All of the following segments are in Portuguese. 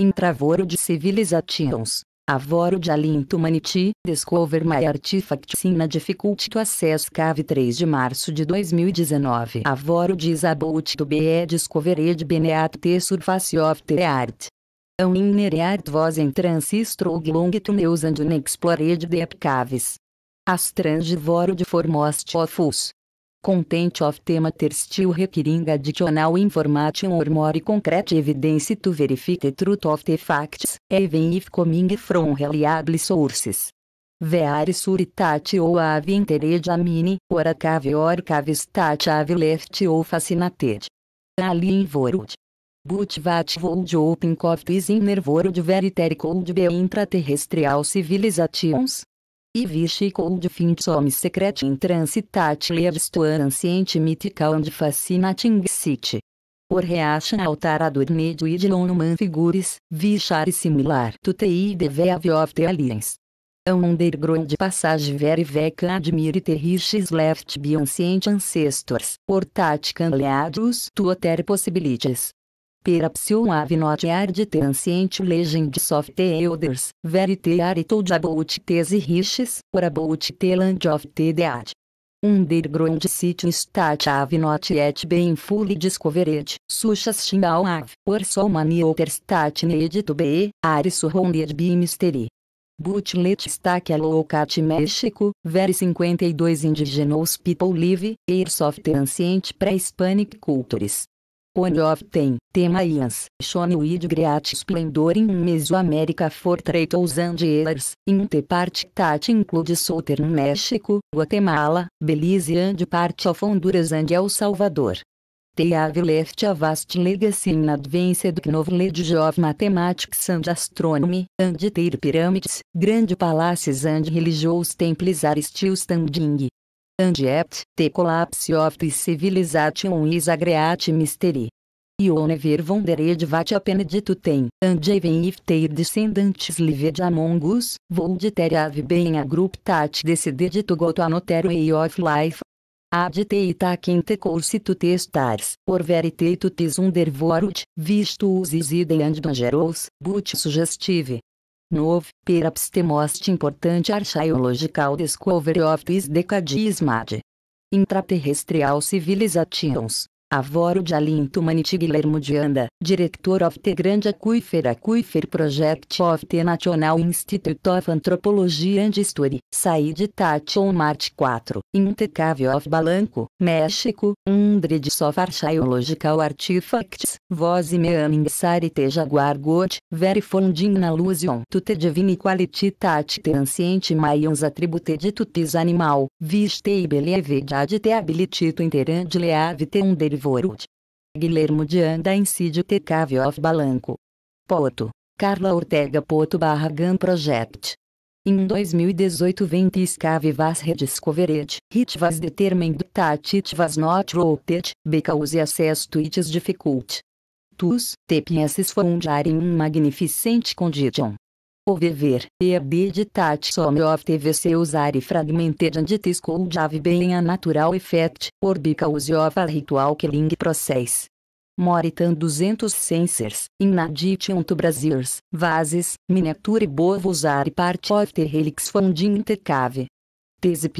Intravoro de Civilizations. Avoro de Alint maniti, Discover My Artifacts in a Difficult to Access Cave 3 de março de 2019. Avoro de Isabout do BE Discovered Beneat T Surface of the Art. An Innereat Was in Transistro Long Tunnels and Unexplored Deep Caves. Astrangivoro de Formost Ofus content of tema still requiring additional information or more concrete evidence to verify the truth of the facts, even if coming from reliable sources. Veare suritate ou ave ora cave or cavistati ave left ou fascinated. Ali in vorud. But what would open coft is inner de veritary cold be intraterrestrial civilizations? E Ivishi cold fint some secret intransitatile abstuan ancient mythical and fascinating city. Or reaction altar adorned e non-human figures, vichar é similar to the idea of the aliens. An é underground passage very veca admire the riches left by ancient ancestors, or tactically adus to other possibilities. Perapsion ave notear de transient legend of the elders, veritear told about these riches, or about the land of the dead. Underground city stat ave not yet being fully discovered, such as av, or so many other stat need to be, are surrounded by mystery. let Stack Alocat México, Ver 52 Indigenous People Live, Airsoft Ancient Pre-Hispanic Cultures, Pony of Tem, Shone Shoneweed Great Splendor in Mesoamérica for Traitors and Ears, in parte, part Include Southern México, Guatemala, Belize and part of Honduras and El Salvador. They have left a vast legacy in advanced knowledge of mathematics and astronomy, and their pyramids, grand palaces and religious temples are still standing. And yet, the collapse of the civilization is a great mystery. Ione ver vondered vate appenedito tem, even if teir descendantes lived among us, volditer ave bem agruptat decidedito goto anotero e of life. Ad te quinte corsito testars, or verite tutis undervorut, visto us isidem and dangeros, but suggestive. Nov, perabstemost importante archaeological discovery of this decadismad. Intraterrestrial civilizations. Avoro de Alinto Maniti de Anda, Director of the Grand Aquifer Aquifer Project of the National Institute of Anthropology and History, Said Tachon Mart 4, Intecável of Balanco, México, Undred of Archaeological Artifacts, Voz e Meaning Sarite Jaguar God, Very Founding Allusion to the Divine Quality Tat the Ancient Mayans Attributed to Tutis Animal, Viste e Believe de Ability to Interand Leave the Underworld. Guilhermo de Anda Incídio tecave of Balanco. Poto. Carla Ortega Poto barra Gun Project. Em 2018 vente escave vas rediscovered, hit vas determined tat it vas not rotated, because access to it is difficult. TUS, TPS found em um magnificente condition o viver, e habitat some of TVC usare fragmented and discold have been a natural effect, or because of a ritual killing process. Moritan 200 sensors, inaddition to Brasiers, vases, miniature bovos are part of the relics found in the cave. Tese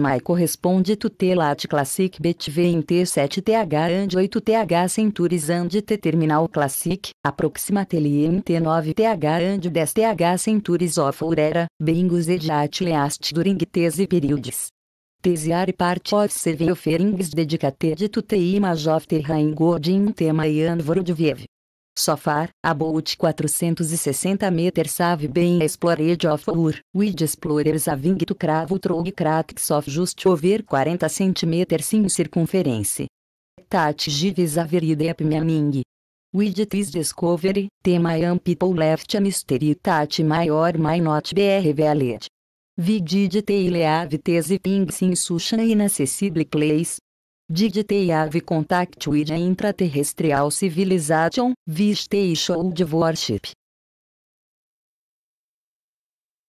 mai corresponde tutelat Classic BTV em T7TH and 8TH Centuries and T Terminal Classic, approximately em T9TH and 10TH Centuries of Urera, being e at least during tese Tese are part of survey offerings dedicated to the image of the rain god tema tema and de view. Sofar, about 460 meters have bem explored of ur, wid explorers aving to cravo through cracks of just over 40 centimeters sim circunferência. Tati gives a very deep meaning. With this discovery, tema Mayan people left a mystery tati maior my not be revealed. We did tail have these things inacessible such place, Digitei AVE Contact with Intraterrestrial Civilization, de Worship.